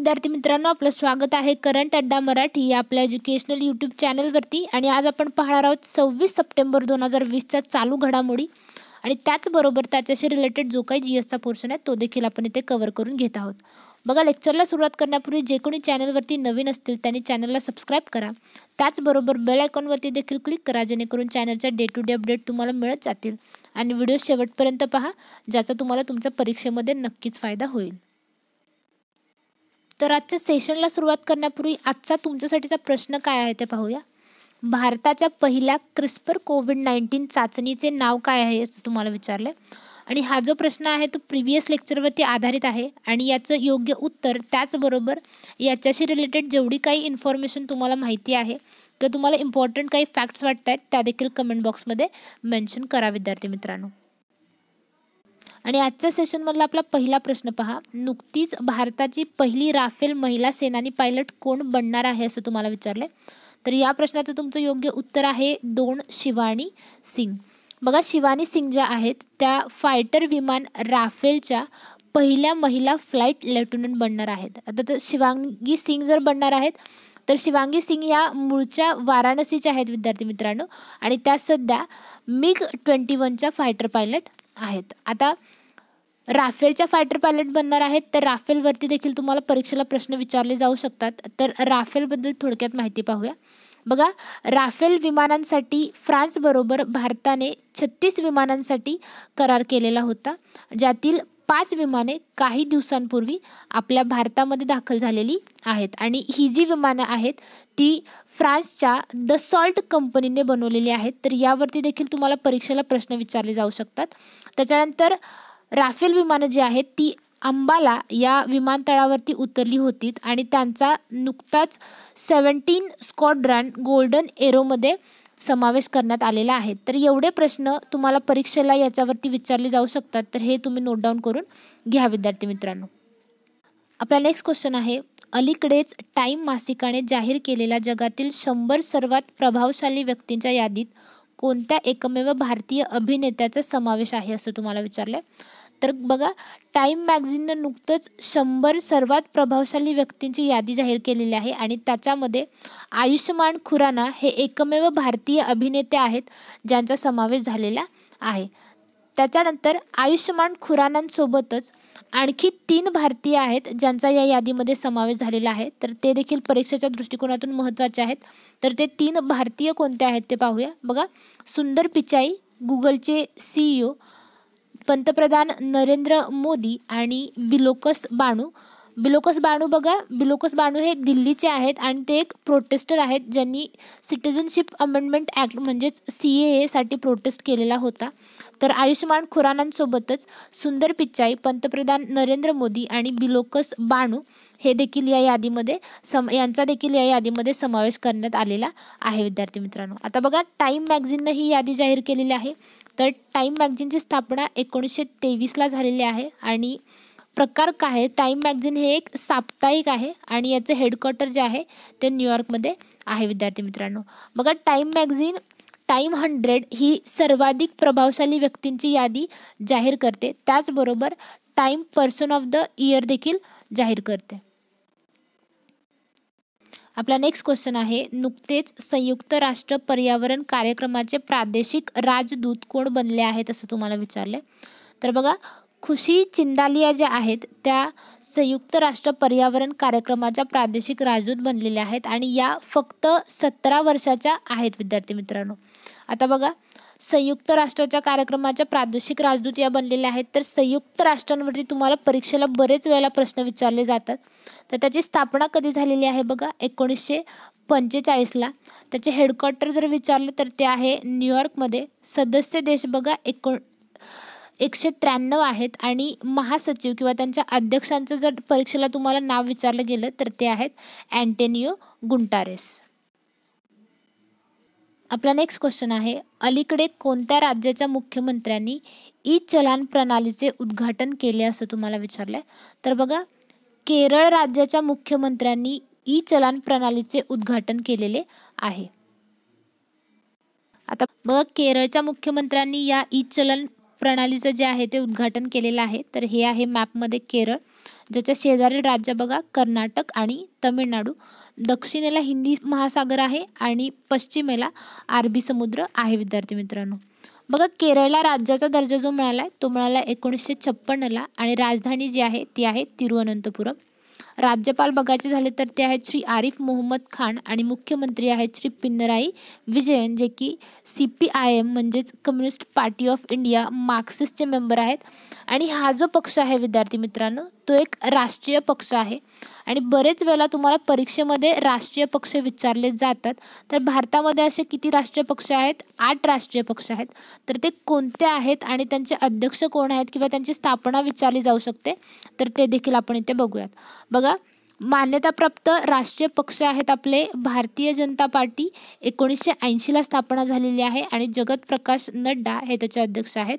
विद्यार्थी मित्रांनो आपलं स्वागत आहे करंट अड्डा मराठी या आपल्या एज्युकेशनल यूट्यूब चॅनलवरती आणि आज आपण पाहणार आहोत सव्वीस सप्टेंबर दोन हजार वीसच्या चालू घडामोडी आणि त्याचबरोबर त्याच्याशी रिलेटेड जो काही जी एसचा पोर्शन आहे तो देखील आपण इथे कव्हर करून घेत आहोत बघा लेक्चरला सुरुवात करण्यापूर्वी जे कोणी चॅनलवरती नवीन असतील त्यांनी चॅनलला सबस्क्राईब करा त्याचबरोबर बेल आयकॉनवरती देखील क्लिक करा जेणेकरून चॅनलच्या डे टू डे अपडेट तुम्हाला मिळत जातील आणि व्हिडिओ शेवटपर्यंत पहा ज्याचा तुम्हाला तुमच्या परीक्षेमध्ये नक्कीच फायदा होईल तर आजच्या सेशनला सुरुवात करण्यापूर्वी आजचा तुमच्यासाठीचा प्रश्न काय आहे ते पाहूया भारताच्या पहिल्या क्रिस्पर कोविड नाईन्टीन चाचणीचे नाव काय आहे असं तुम्हाला विचारलं आणि हा जो प्रश्न आहे तो प्रिव्हियस लेक्चरवरती आधारित आहे आणि याचं योग्य उत्तर त्याचबरोबर याच्याशी रिलेटेड जेवढी काही इन्फॉर्मेशन तुम्हाला माहिती आहे किंवा तुम्हाला इम्पॉर्टंट काही फॅक्ट्स वाटत आहेत त्या देखील कमेंट बॉक्समध्ये मेन्शन करा विद्यार्थी मित्रांनो आणि आजच्या सेशनमधला आपला पहिला प्रश्न पहा नुकतीच भारताची पहिली राफेल महिला सेनानी पायलट कोण बनणार आहे असं तुम्हाला विचारलंय तर या प्रश्नाचं तुमचं योग्य उत्तर आहे दोन शिवानी सिंग बघा शिवानी सिंग ज्या आहेत त्या फायटर विमान राफेलच्या पहिल्या महिला फ्लाईट लेफ्टनंट बनणार आहेत आता तर शिवांगी सिंग जर बनणार आहेत तर शिवांगी सिंग या मूळच्या वाराणसीच्या आहेत विद्यार्थी मित्रांनो आणि त्या सध्या मिग ट्वेंटी वनच्या फायटर पायलट आहेत आता राफेलच्या फायटर पायलट बनणार आहेत तर राफेलवरती देखील तुम्हाला परीक्षेला प्रश्न विचारले जाऊ शकतात तर राफेलबद्दल थोडक्यात माहिती पाहूया बघा राफेल विमानांसाठी फ्रान्सबरोबर भारताने छत्तीस विमानांसाठी करार केलेला होता ज्यातील पाच विमाने काही दिवसांपूर्वी आपल्या भारतामध्ये दाखल झालेली आहेत आणि ही जी विमानं आहेत ती फ्रान्सच्या द सॉल्ट कंपनीने बनवलेली आहेत तर यावरती देखील तुम्हाला परीक्षेला प्रश्न विचारले जाऊ शकतात त्याच्यानंतर राफेल विमानं जी आहेत ती अंबाला या विमानतळावरती उतरली होती आणि त्यांचा नुकताच सेवन्टीन स्कॉड्रन गोल्डन एरोमध्ये समावेश करण्यात आलेला आहे तर एवढे प्रश्न तुम्हाला परीक्षेला याच्यावरती विचारले जाऊ शकतात तर हे तुम्ही नोट डाऊन करून घ्या विद्यार्थी मित्रांनो आपला नेक्स्ट क्वेश्चन आहे अलीकडेच टाईम मासिकाने जाहीर केलेल्या जगातील शंभर सर्वात प्रभावशाली व्यक्तींच्या यादीत कोणत्या एकमेव भारतीय अभिनेत्याचा समावेश आहे असं तुम्हाला विचारलं तर बघा टाइम मॅगझिननं नुकतंच शंभर सर्वात प्रभावशाली व्यक्तींची यादी जाहीर केलेली आहे आणि त्याच्यामध्ये आयुष्यमान खुराना हे एकमेव भारतीय अभिनेते आहेत ज्यांचा समावेश झालेला आहे त्याच्यानंतर आयुष्यमान खुरानांसोबतच आणखी तीन भारतीय आहेत ज्यांचा या यादीमध्ये समावेश झालेला आहे तर ते देखील परीक्षेच्या दृष्टिकोनातून महत्त्वाचे आहेत तर ते तीन भारतीय कोणते आहेत ते पाहूया बघा सुंदर पिचाई गुगलचे सीईओ पंतप्रधान नरेंद्र मोदी आणि बिलोकस बाणू बिलोकस बाणू बघा बिलोकस बाणू हे दिल्लीचे आहेत आणि ते एक प्रोटेस्टर आहेत ज्यांनी सिटिझनशिप अमेंडमेंट ॲक्ट म्हणजेच सी ए एसाठी प्रोटेस्ट केलेला होता तर आयुष्मान खुरानांसोबतच सुंदर पिच्चाई पंतप्रधान नरेंद्र मोदी आणि बिलोकस बाणू हे देखील या यादीमध्ये सम यांचा देखील या यादीमध्ये समावेश करण्यात आलेला आहे विद्यार्थी मित्रांनो आता बघा टाईम मॅगझिननं ही यादी जाहीर केलेली आहे तर टाईम मॅगझिनची स्थापना एकोणीसशे तेवीसला झालेली आहे आणि प्रकार काय आहे टाईम मॅगझिन हे एक साप्ताहिक आहे आणि याचं हेडक्वार्टर जे आहे ते न्यूयॉर्कमध्ये आहे विद्यार्थी मित्रांनो बघा टाईम मॅगझिन टाईम हंड्रेड ही सर्वाधिक प्रभावशाली व्यक्तींची यादी जाहीर करते त्याचबरोबर Time person of the year देखील जाहीर करते आपला नेक्स्ट क्वेश्चन आहे नुकतेच संयुक्त राष्ट्र पर्यावरण कार्यक्रमाचे प्रादेशिक राजदूत कोण बनले आहेत असं तुम्हाला विचारले तर बघा खुशी चिंदालिया ज्या आहेत त्या संयुक्त राष्ट्र पर्यावरण कार्यक्रमाच्या प्रादेशिक राजदूत बनलेल्या आहेत आणि या फक्त सतरा वर्षाच्या आहेत विद्यार्थी मित्रांनो आता बघा संयुक्त राष्ट्राच्या कार्यक्रमाच्या प्रादेशिक राजदूत या बनलेल्या आहेत तर संयुक्त राष्ट्रांवरती तुम्हाला परीक्षेला बरेच वेळेला प्रश्न विचारले जातात तर त्याची स्थापना कधी झालेली आहे बघा एकोणीसशे पंचेचाळीसला त्याचे हेडक्वार्टर जर विचारलं तर ते आहे न्यूयॉर्कमध्ये सदस्य देश बघा एकोण एकशे त्र्याण्णव आहेत आणि महासचिव किंवा त्यांच्या अध्यक्षांचं जर परीक्षेला तुम्हाला नाव विचारलं गेलं तर ते आहेत अँटेनियो गुंटारेस आपला नेक्स्ट क्वेश्चन आहे अलीकडे कोणत्या राज्याच्या मुख्यमंत्र्यांनी ई चलान प्रणालीचे उद्घाटन केले असं तुम्हाला विचारलंय तर बघा केरळ राज्याच्या मुख्यमंत्र्यांनी ई चलान प्रणालीचे उद्घाटन केलेले आहे आता बघा केरळच्या मुख्यमंत्र्यांनी या ई चलन प्रणालीचं जे आहे ते उद्घाटन केलेलं आहे तर हे आहे मॅपमध्ये केरळ ज्याच्या शेजारील राज्य बघा कर्नाटक आणि तमिळनाडू दक्षिणेला हिंदी महासागर आहे आणि पश्चिमेला अरबी समुद्र आहे विद्यार्थी मित्रांनो बघा केरळला राज्याचा दर्जा जो मिळाला आहे तो मिळाला एकोणीसशे छप्पनला आणि राजधानी जी आहे ती आहे तिरुअनंतपुरम राज्यपाल बघायचे झाले तर ते आहेत श्री आरिफ मोहम्मद खान आणि मुख्यमंत्री आहेत श्री पिनराई विजयन जे की सी पी आय एम म्हणजेच कम्युनिस्ट पार्टी ऑफ इंडिया मार्क्सिस्टचे मेंबर आहेत आणि हा जो पक्ष आहे विद्यार्थी मित्रांनो तो एक राष्ट्रीय पक्ष आहे आणि बरेच वेळा तुम्हाला परीक्षेमध्ये राष्ट्रीय पक्ष विचारले जातात तर भारतामध्ये असे किती राष्ट्रीय पक्ष आहेत आठ राष्ट्रीय पक्ष आहेत तर ते कोणते आहेत आणि त्यांचे अध्यक्ष कोण आहेत किंवा त्यांची स्थापना विचारली जाऊ शकते तर ते देखील आपण इथे बघूयात बघा मान्यताप्राप्त राष्ट्रीय पक्ष आहेत आपले भारतीय जनता पार्टी एकोणीसशे ऐंशीला स्थापना झालेली आहे आणि जगत प्रकाश नड्डा हे त्याचे अध्यक्ष आहेत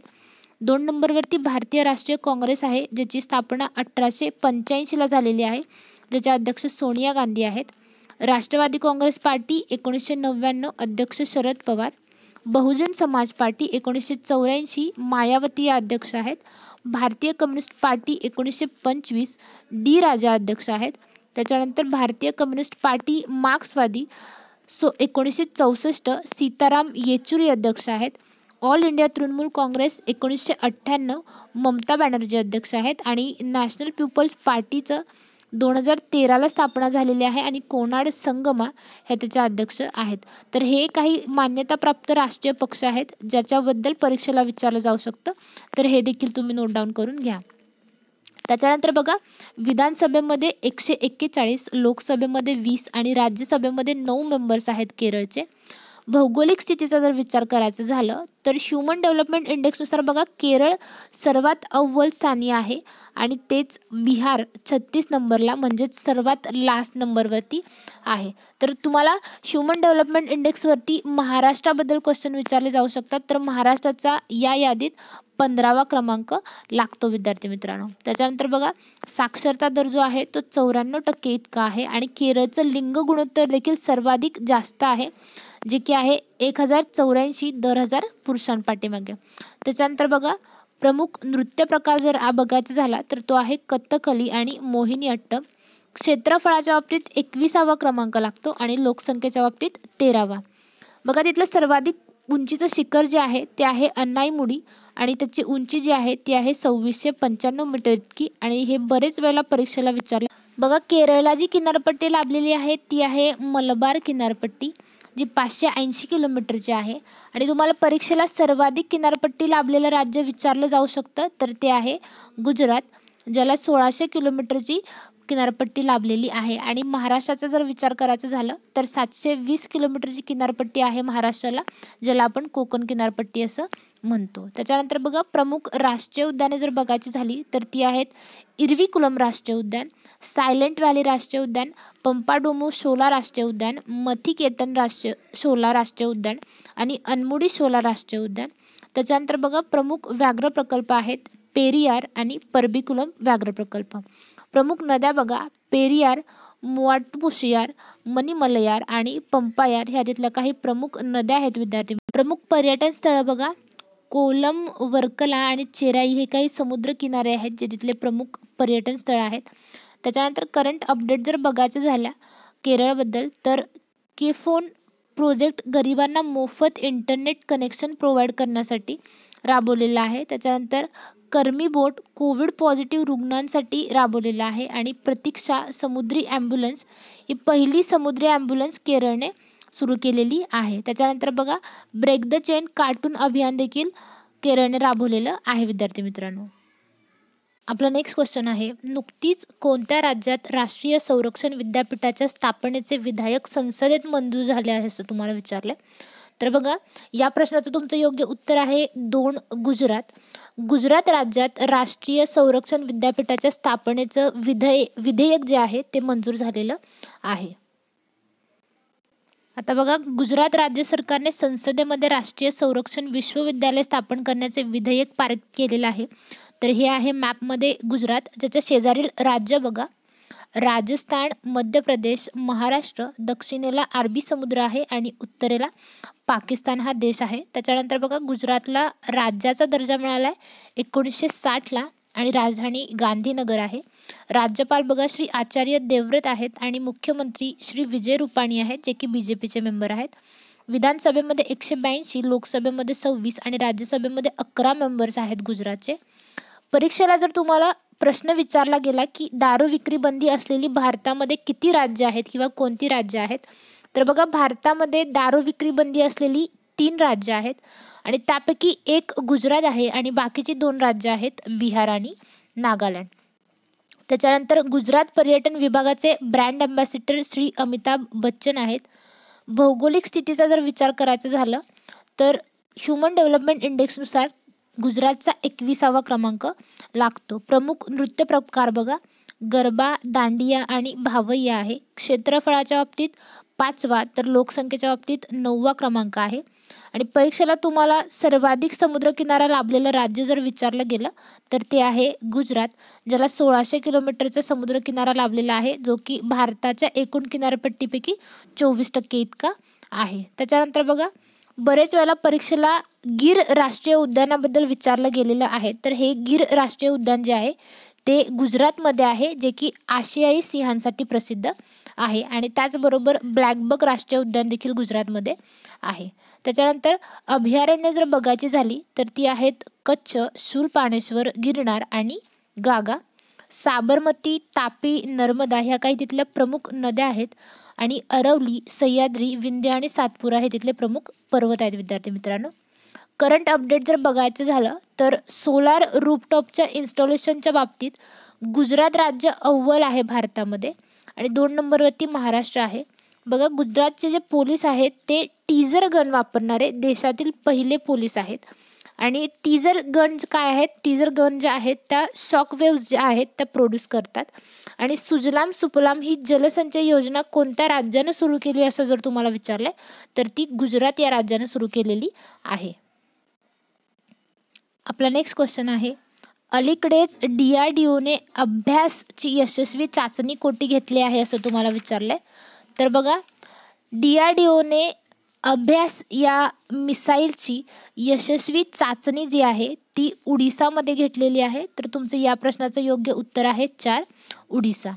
दोन नंबरवरती भारतीय राष्ट्रीय काँग्रेस आहे ज्याची स्थापना अठराशे पंच्याऐंशीला झालेली आहे ज्याचे अध्यक्ष सोनिया गांधी आहेत राष्ट्रवादी काँग्रेस पार्टी एकोणीसशे नव्याण्णव अध्यक्ष शरद पवार बहुजन समाज पार्टी एकोणीसशे चौऱ्याऐंशी मायावती या अध्यक्ष आहेत भारतीय कम्युनिस्ट पार्टी एकोणीसशे पंचवीस डी राजा अध्यक्ष आहेत त्याच्यानंतर भारतीय कम्युनिस्ट पार्टी मार्क्सवादी सो एकोणीसशे चौसष्ट सीताराम येचुरी अध्यक्ष आहेत ऑल इंडिया तृणमूल काँग्रेस एकोणीसशे अठ्ठ्याण्णव ममता बॅनर्जी अध्यक्ष आहेत आणि नॅशनल पीपल्स पार्टीचं दोन हजार तेराला स्थापना झालेली आहे आणि कोणाड संगमा हे त्याचे अध्यक्ष आहेत तर हे काही मान्यताप्राप्त राष्ट्रीय पक्ष आहेत ज्याच्याबद्दल परीक्षेला विचारलं जाऊ शकतं तर हे देखील तुम्ही नोट डाऊन करून घ्या त्याच्यानंतर बघा विधानसभेमध्ये एकशे एक्केचाळीस लोकसभेमध्ये वीस आणि राज्यसभेमध्ये नऊ मेंबर्स आहेत केरळचे भौगोलिक स्थितीचा जर विचार करायचा झालं तर ह्युमन डेव्हलपमेंट इंडेक्सनुसार बघा केरळ सर्वात अव्वल स्थानी आहे आणि तेच बिहार छत्तीस नंबरला म्हणजेच सर्वात लास्ट नंबरवरती आहे तर तुम्हाला ह्युमन डेव्हलपमेंट इंडेक्सवरती महाराष्ट्राबद्दल क्वेश्चन विचारले जाऊ शकतात तर महाराष्ट्राचा या यादीत पंधरावा क्रमांक लागतो विद्यार्थी मित्रांनो त्याच्यानंतर बघा साक्षरता दर जो आहे तो चौऱ्याण्णव टक्के इतका आहे आणि केरळचं लिंग गुणोत्तर देखील सर्वाधिक जास्त आहे जे की आहे एक हजार चौऱ्याऐंशी दर हजार पुरुषांपाठीमागे त्याच्यानंतर बघा प्रमुख नृत्य प्रकार जर बघायचा झाला तर तो आहे कथकली आणि मोहिनी अट्ट क्षेत्रफळाच्या बाबतीत एकविसावा क्रमांक लागतो आणि लोकसंख्येच्या बाबतीत तेरावा बघा तिथलं सर्वाधिक उंचीचं शिखर जे आहे ते आहे अन्नाईमुडी आणि त्याची उंची जी आहे ती आहे सव्वीसशे पंच्याण्णव मीटर इतकी आणि हे बरेच वेळेला परीक्षेला विचारलं बघा केरळला जी किनारपट्टी लाभलेली आहे ती आहे मलबार किनारपट्टी जी पाचशे ऐंशी किलोमीटरची आहे आणि तुम्हाला परीक्षेला सर्वाधिक किनारपट्टी लाभलेलं राज्य विचारलं जाऊ शकतं तर ते आहे गुजरात ज्याला सोळाशे किलोमीटरची किनारपट्टी लाभलेली आहे आणि महाराष्ट्राचा जर विचार करायचं झालं तर सातशे वीस किलोमीटरची किनारपट्टी आहे महाराष्ट्राला ज्याला आपण कोकण किनारपट्टी असं म्हणतो त्याच्यानंतर बघा प्रमुख राष्ट्रीय उद्याने जर बघायची झाली तर ती आहेत इरविकुलम राष्ट्रीय उद्यान सायलेंट व्हॅली राष्ट्रीय उद्यान पंपाडोमो शोला राष्ट्रीय उद्यान मथिकेटन राष्ट्रीय शोला राष्ट्रीय उद्यान आणि अनमुडी शोला राष्ट्रीय उद्यान त्याच्यानंतर बघा प्रमुख व्याघ्र प्रकल्प आहेत पेरियार आणि परबिकुलम व्याघ्र प्रकल्प प्रमुख नद्या बघा पेरियार मुआटपुशियार मणिमलयार आणि पंपायार ह्या तिथल्या काही प्रमुख नद्या आहेत विद्यार्थी प्रमुख पर्यटन स्थळं बघा कोलम वर्कला आणि चेराई हे काही समुद्रकिनारे आहेत जे तिथले प्रमुख पर्यटन स्थळं आहेत त्याच्यानंतर करंट अपडेट जर बघायचं झाल्या केरळबद्दल तर केफोन प्रोजेक्ट गरिबांना मोफत इंटरनेट कनेक्शन प्रोव्हाइड करण्यासाठी राबवलेला आहे त्याच्यानंतर कर्मी बोट कोविड पॉझिटिव्ह रुग्णांसाठी राबवलेला आहे आणि प्रतीक्षा समुद्री ॲम्ब्युलन्स ही पहिली समुद्री ॲम्ब्युलन्स केरळने सुरू केलेली आहे त्याच्यानंतर बघा ब्रेक द चेन कार्टून अभियान देखील केरळने राबवलेलं आहे विद्यार्थी मित्रांनो आपला नेक्स्ट क्वेश्चन आहे नुकतीच कोणत्या राज्यात राष्ट्रीय संरक्षण विद्यापीठाच्या स्थापनेचे विधायक संसदेत मंजूर झाले आहे असं तुम्हाला विचारलं तर बघा या प्रश्नाचं तुमचं योग्य उत्तर आहे दोन गुजरात गुजरात राज्यात राष्ट्रीय संरक्षण विद्यापीठाच्या स्थापनेचं विधेय विधेयक जे आहे ते मंजूर झालेलं आहे आता बघा गुजरात राज्य सरकारने संसदेमध्ये राष्ट्रीय संरक्षण विश्वविद्यालय स्थापन करण्याचे विधेयक पारित केलेलं आहे तर हे आहे मॅपमध्ये गुजरात ज्याच्या शेजारील राज्य बघा राजस्थान मध्य प्रदेश महाराष्ट्र दक्षिणेला अरबी समुद्र आहे आणि उत्तरेला पाकिस्तान हा देश आहे त्याच्यानंतर बघा गुजरातला राज्याचा दर्जा मिळाला आहे एकोणीसशे साठला आणि राजधानी गांधीनगर आहे राज्यपाल बघा श्री आचार्य देवव्रत आहेत आणि मुख्यमंत्री श्री विजय रुपाणी आहेत जे की बी जे पीचे मेंबर आहेत विधानसभेमध्ये एकशे ब्याऐंशी लोकसभेमध्ये सव्वीस आणि राज्यसभेमध्ये अकरा मेंबर्स आहेत गुजरातचे परीक्षेला जर तुम्हाला प्रश्न विचारला गेला की दारू विक्री बंदी असलेली भारतामध्ये किती राज्य आहेत किंवा कोणती राज्य आहेत तर बघा भारतामध्ये दारू विक्री बंदी असलेली तीन राज्य आहेत आणि त्यापैकी एक गुजरात आहे आणि बाकीची दोन राज्य आहेत बिहार आणि नागालँड त्याच्यानंतर गुजरात पर्यटन विभागाचे ब्रँड अम्बॅसिडर श्री अमिताभ बच्चन आहेत भौगोलिक स्थितीचा जर विचार करायचं झालं तर ह्युमन डेव्हलपमेंट इंडेक्सनुसार गुजरातचा एकविसावा क्रमांक लागतो प्रमुख नृत्य प्रकार बघा गरबा दांडिया आणि भावय्या आहे क्षेत्रफळाच्या बाबतीत पाचवा तर लोकसंख्येच्या बाबतीत नववा क्रमांक आहे आणि परीक्षेला तुम्हाला सर्वाधिक समुद्रकिनारा लाभलेलं राज्य जर विचारलं गेलं तर ते आहे गुजरात ज्याला सोळाशे किलोमीटरचा समुद्रकिनारा लाभलेला आहे जो की भारताच्या एकूण किनारपट्टीपैकी चोवीस टक्के इतका आहे त्याच्यानंतर बघा बरेच वेळेला परीक्षेला गिर राष्ट्रीय उद्यानाबद्दल विचारलं गेलेलं आहे तर हे गिर राष्ट्रीय उद्यान जे आहे ते गुजरातमध्ये आहे जे की आशियाई सिंहांसाठी प्रसिद्ध आहे आणि त्याचबरोबर ब्लॅकबक राष्ट्रीय उद्यान देखील गुजरातमध्ये आहे त्याच्यानंतर अभयारण्य जर बघायची झाली तर ती आहेत कच्छ शूलपाणेश्वर गिरणार आणि गागा साबरमती तापी नर्मदा ह्या काही तिथल्या प्रमुख नद्या आहेत आणि अरवली सह्याद्री विंध्य आणि सातपुरा हे तिथले प्रमुख पर्वत आहेत विद्यार्थी मित्रांनो करंट अपडेट जर बघायचं झालं तर सोलार रूपटॉपच्या इन्स्टॉलेशनच्या बाबतीत गुजरात राज्य अव्वल आहे भारतामध्ये आणि दोन नंबरवरती महाराष्ट्र आहे बघा गुजरातचे जे पोलीस आहेत ते टीजर गन वापरणारे देशातील पहिले पोलीस आहेत आणि टीजर गन्स काय आहेत टीजर गन ज्या आहेत त्या शॉक शॉकवेव्स ज्या आहेत त्या प्रोड्यूस करतात आणि सुजलाम सुपलाम ही जलसंचय योजना कोणत्या राज्यानं सुरू केली असं जर तुम्हाला विचारलंय तर ती गुजरात या राज्यानं सुरू केलेली आहे आपला नेक्स्ट क्वेश्चन आहे अलीकडेच डीआरडीओ ने डी ओने अभ्यासची यशस्वी चाचणी कोटी घेतली आहे असं तुम्हाला विचारलंय तर बघा डी आर डी अभ्यास या मिसाईलची यशस्वी चाचणी जी आहे ती उडिसामध्ये घेतलेली आहे तर तुमचं या प्रश्नाचं योग्य उत्तर आहे चार उडिसा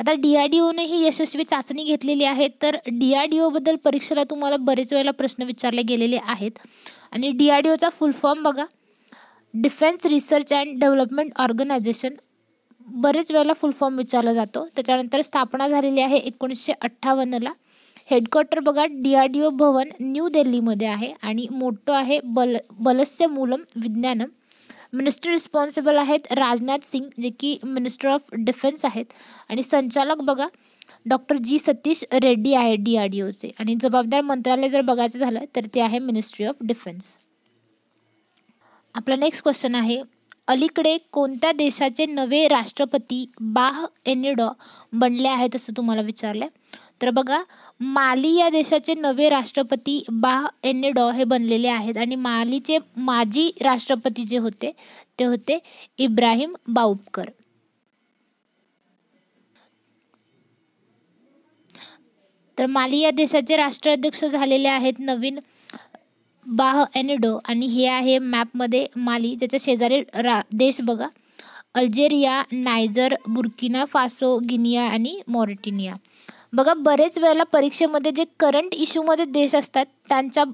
आता डी आर डी ओने ही यशस्वी चाचणी घेतलेली आहे तर डी आर डी ओबद्दल परीक्षेला तुम्हाला बरेच वेळेला प्रश्न विचारले गेलेले आहेत आणि डी आर डी ओचा फुल फॉर्म बघा defence research and development organisation बरेच वेळेला फुल फॉर्म विचारला जातो त्याच्यानंतर स्थापना झालेली आहे एकोणीसशे अठ्ठावन्नला हेडक्वार्टर बघा D R D O Bhavan new दिल्लीमध्ये आहे आणि मोठं आहे बल बलस्य मूलम विज्ञानम मिनिस्टर रिस्पॉन्सिबल आहेत राजनाथ सिंग जे की मिनिस्टर ऑफ डिफेन्स आहेत आणि संचालक बघा डॉक्टर जी सतीश रेड्डी आहे डी आर डी ओचे आणि जबाबदार मंत्रालय जर बघायचं झालं तर ते आहे मिनिस्ट्री ऑफ डिफेन्स आपला नेक्स्ट क्वेश्चन आहे अलीकडे कोणत्या देशाचे नवे राष्ट्रपती बाह एनिडॉ बनले आहेत असं तुम्हाला विचारलंय तर बघा माली या देशाचे नवे राष्ट्रपती बाह एनेडॉ हे बनलेले आहेत आणि मालीचे माजी राष्ट्रपती जे होते ते होते इब्राहिम बाऊपकर तर माली या देशाचे राष्ट्राध्यक्ष झालेले आहेत नवीन बाह एनेडो आणि हे आहे मॅपमध्ये माली ज्याच्या शेजारी रा देश बघा Algeria Niger Burkina Faso Guinea आणि मॉरिटिनिया बघा बरेच वेळेला परीक्षेमध्ये जे करंट इश्यूमध्ये देश असतात त्यांच्या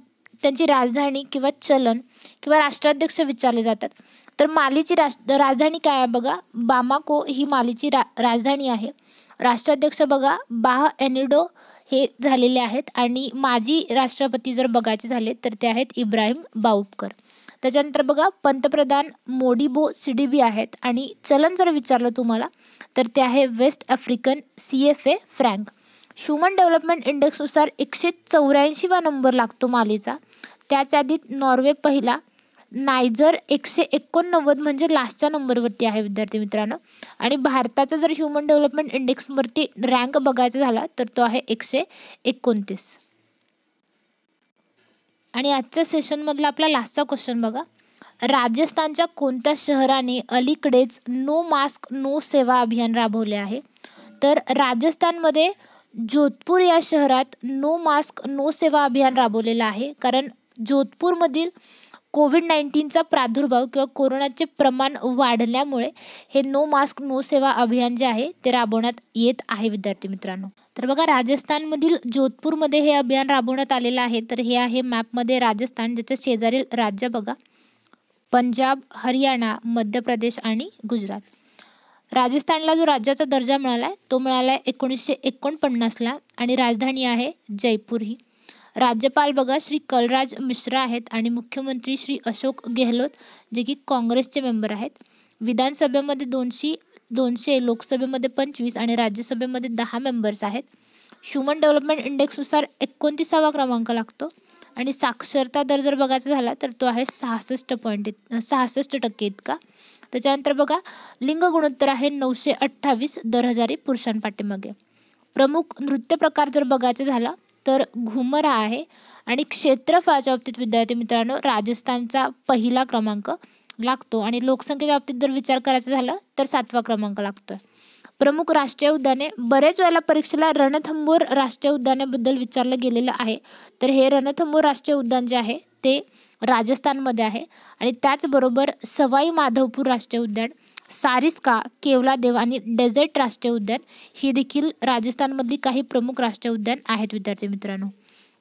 त्यांची राजधानी किंवा चलन किंवा राष्ट्राध्यक्ष विचारले जातात तर मालीची राष्ट राजधानी काय आहे बघा बामाको ही मालीची रा राजधानी आहे राष्ट्राध्यक्ष बघा बाह एनिडो हे झालेले आहेत आणि माजी राष्ट्रपती जर बघायचे झाले तर ते आहेत इब्राहिम बाऊबकर त्याच्यानंतर बघा पंतप्रधान मोडिबो सिडीबी आहेत आणि चलन जर विचारलं तुम्हाला तर ते आहे west African C F A franc human development इंडेक्सनुसार एकशे चौऱ्याऐंशीवा नंबर लागतो मालेचा त्याच्या आधीत नॉर्वे पहिला नायजर एकशे एकोणनव्वद म्हणजे लास्टच्या नंबरवरती आहे विद्यार्थी मित्रांनो आणि भारताचा जर ह्युमन डेव्हलपमेंट वरती रँक बघायचा झाला तर तो आहे एकशे एकोणतीस आणि आजच्या सेशनमधला आपला लास्टचा क्वेश्चन बघा राजस्थानच्या कोणत्या शहराने अलीकडेच नो मास्क नो सेवा अभियान राबवले आहे तर राजस्थानमध्ये जोधपूर या शहरात नो मास्क नो सेवा अभियान राबवलेलं आहे कारण जोधपूरमधील कोविड नाईन्टीनचा प्रादुर्भाव किंवा कोरोनाचे प्रमाण वाढल्यामुळे हे नो मास्क नो सेवा अभियान जे आहे ते राबवण्यात येत आहे विद्यार्थी मित्रांनो तर बघा राजस्थानमधील जोधपूरमध्ये हे अभियान राबवण्यात आलेलं आहे तर हे आहे मॅपमध्ये राजस्थान ज्याच्या शेजारील राज्य बघा पंजाब हरियाणा मध्य प्रदेश आणि गुजरात राजस्थानला जो राज्याचा दर्जा मिळाला आहे तो मिळाला आहे एकोणीसशे एकोणपन्नासला आणि राजधानी आहे जयपूर ही राज्यपाल बघा श्री कलराज मिश्रा आहेत आणि मुख्यमंत्री श्री अशोक गेहलोत जे की काँग्रेसचे मेंबर आहेत विधानसभेमध्ये दोनशे दोनशे लोकसभेमध्ये पंचवीस आणि राज्यसभेमध्ये दहा मेंबर्स आहेत ह्युमन डेव्हलपमेंट इंडेक्सनुसार एकोणतीसावा क्रमांक लागतो आणि साक्षरता दर जर बघायचा झाला तर तो आहे सहासष्ट पॉईंट इत सहासष्ट टक्के इतका त्याच्यानंतर बघा लिंग गुणोत्तर आहे नऊशे अठ्ठावीस दर हजारी पुरुषांपाठीमागे प्रमुख नृत्य प्रकार जर बघायचा झाला तर घुमरा आहे आणि क्षेत्रफळाच्या बाबतीत विद्यार्थी मित्रांनो राजस्थानचा पहिला क्रमांक लागतो आणि लोकसंख्येच्या बाबतीत जर विचार करायचा झाला तर सातवा क्रमांक लागतो प्रमुख राष्ट्रीय उद्याने बरेच वेळेला परीक्षेला रणथंबोर राष्ट्रीय उद्यानाबद्दल विचारलं गेलेलं आहे तर हे रणथंबोर राष्ट्रीय उद्यान जे आहे ते राजस्थानमध्ये आहे आणि त्याचबरोबर सवाई माधवपूर राष्ट्रीय उद्यान सारिस्का देव आणि डेझर्ट राष्ट्रीय उद्यान ही देखील राजस्थानमधली काही प्रमुख राष्ट्रीय उद्यान आहेत विद्यार्थी मित्रांनो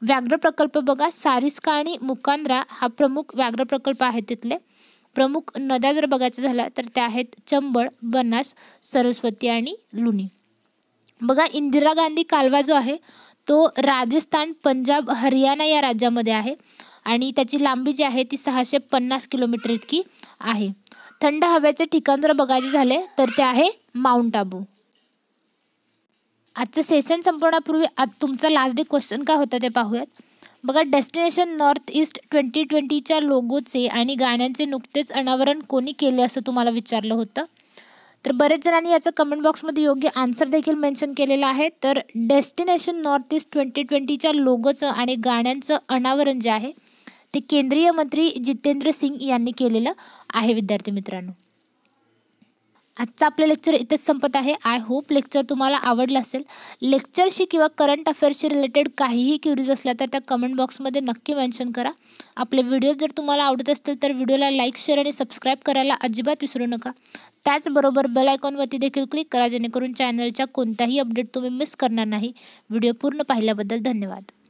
व्याघ्र प्रकल्प बघा सारिस्का आणि मुकांद्रा हा प्रमुख व्याघ्र प्रकल्प आहे तिथले प्रमुख नद्या जर बघायचं झाला तर त्या आहेत चंबळ बनास सरस्वती आणि लुणी बघा इंदिरा गांधी कालवा जो आहे तो राजस्थान पंजाब हरियाणा या राज्यामध्ये आहे आणि त्याची लांबी जी आहे ती सहाशे पन्नास किलोमीटर इतकी आहे थंड हव्याचे ठिकाण जर बघायचे झाले तर ते आहे माउंट आबू आजचं सेशन संपवण्यापूर्वी आज तुमचा लास्ट डे क्वेश्चन काय होता ते पाहूयात बघा डेस्टिनेशन नॉर्थ ईस्ट ट्वेंटी ट्वेंटीच्या लोगोचे आणि गाण्यांचे नुकतेच अनावरण कोणी केले असं तुम्हाला विचारलं होतं तर बरेच जणांनी याचं कमेंट बॉक्समध्ये योग्य आन्सर देखील मेन्शन केलेलं आहे तर डेस्टिनेशन नॉर्थ ईस्ट ट्वेंटी ट्वेंटीच्या लोगोचं आणि गाण्यांचं अनावरण जे आहे ते केंद्रीय मंत्री जितेंद्र सिंग यांनी केलेलं आहे विद्यार्थी मित्रांनो आजचा आपलं लेक्चर इथेच संपत आहे आय होप लेक्चर तुम्हाला आवडलं असेल लेक्चरशी किंवा करंट अफेअर्सशी रिलेटेड काहीही क्युरीज असल्या तर त्या कमेंट बॉक्समध्ये नक्की मेन्शन करा आपले व्हिडिओ जर तुम्हाला आवडत असतील तर व्हिडिओला लाईक शेअर आणि सबस्क्राईब करायला अजिबात विसरू नका त्याचबरोबर बेल आयकॉनवरती देखील क्लिक करा जेणेकरून चॅनलच्या कोणताही अपडेट तुम्ही मिस करणार नाही व्हिडिओ पूर्ण पाहिल्याबद्दल धन्यवाद